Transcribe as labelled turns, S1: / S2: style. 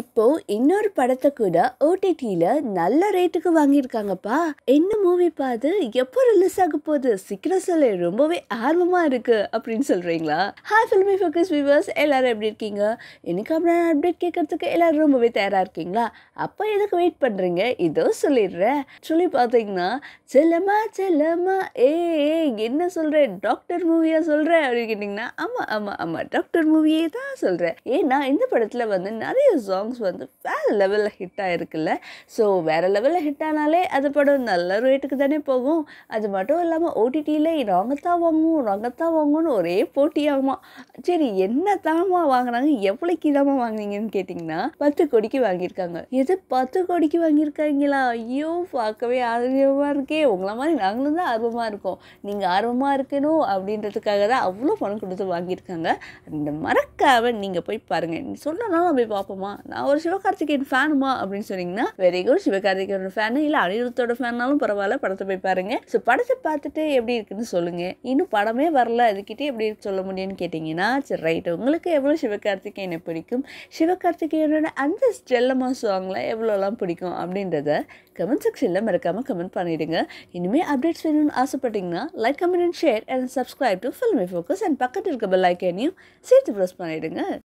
S1: இப்போது இன்னொரு படத்தை கூட ஓடிடியில் நல்ல ரேட்டுக்கு வாங்கியிருக்காங்கப்பா என்ன மூவி பாது எப்போ ரிலீஸ் ஆக போகுது சீக்கிரம் சொல்ல ரொம்பவே ஆர்வமாக இருக்குது அப்படின்னு சொல்கிறீங்களா ஹாய் ஃபில்மி ஃபோக்கஸ் வியூவர்ஸ் எல்லாரும் எப்படி இருக்கீங்க எனக்கு அப்புறம் அப்டேட் கேட்கறதுக்கு எல்லாரும் ரொம்பவே தயாரா இருக்கீங்களா அப்போ எதுக்கு வெயிட் பண்ணுறீங்க இதோ சொல்லிடுறேன் சொல்லி பார்த்தீங்கன்னா செல்லமா செல்லமா ஏ என்ன சொல்கிறேன் டாக்டர் மூவியாக சொல்கிறேன் அப்படின்னு கேட்டிங்கன்னா ஆமாம் ஆமாம் ஆமாம் டாக்டர் மூவியே தான் சொல்கிறேன் ஏன்னா இந்த படத்தில் வந்து நிறைய சாங்ஸ் வந்து வேறு லெவலில் ஹிட் ஆகிருக்குல்ல ஸோ வேறு லெவலில் ஹிட் ஆனாலே அது படம் நல்ல ரேட்டுக்கு தானே போகும் அது மட்டும் இல்லாமல் ஓடிடியில் ரங்கத்தா வாங்குவோம் ரங்கத்தா வாங்கும்னு ஒரே ஆகுமா சரி என்ன தாமா வாங்கினாங்க எவ்வளோக்கு இதாமா வாங்கினீங்கன்னு கேட்டிங்கன்னா பத்து கோடிக்கு வாங்கியிருக்காங்க எது பத்து கோடிக்கு வாங்கியிருக்காங்களா ஐயோ பார்க்கவே ஆர்வமாக இருக்கே உங்களை மாதிரி நாங்களும் தான் ஆர்வமாக இருக்கோம் நீங்கள் நீங்கள் ஆர்வமாக இருக்கணும் அப்படின்றதுக்காக தான் அவ்வளோ பணம் கொடுத்து வாங்கியிருக்காங்க அந்த மறக்காம நீங்கள் போய் பாருங்கள் நீ சொல்லணும் நம்ம போய் பார்ப்போமா நான் ஒரு சிவகார்த்திகேயன் ஃபேனுமா அப்படின்னு சொன்னீங்கன்னா வெரி குட் சிவகார்த்திகேயன் ஃபேனு இல்லை அனிருத்தோட ஃபேனாலும் பரவாயில்ல படத்தை போய் பாருங்கள் ஸோ படத்தை பார்த்துட்டு எப்படி இருக்குன்னு சொல்லுங்கள் இன்னும் படமே வரல அதுக்கிட்டே எப்படி சொல்ல முடியும்னு கேட்டிங்கன்னா சரி ரைட் உங்களுக்கு எவ்வளோ சிவகார்த்திகேயனை பிடிக்கும் சிவகார்த்திகேயனோட அந்த ஸ்டெல்லமாக சாங்லாம் எவ்வளோலாம் பிடிக்கும் அப்படின்றத கமெண்ட் செக்ஷனில் மறக்காமல் கமெண்ட் பண்ணிவிடுங்க இனிமேல் அப்டேட்ஸ் வேணும்னு ஆசைப்பட்டிங்கன்னா like like comment and share and subscribe to Filmy Focus and பக்கத்தில் இருக்க பெல் ஐக்கனையும் சேர்த்து ப்ரெஸ் பண்ணிவிடுங்க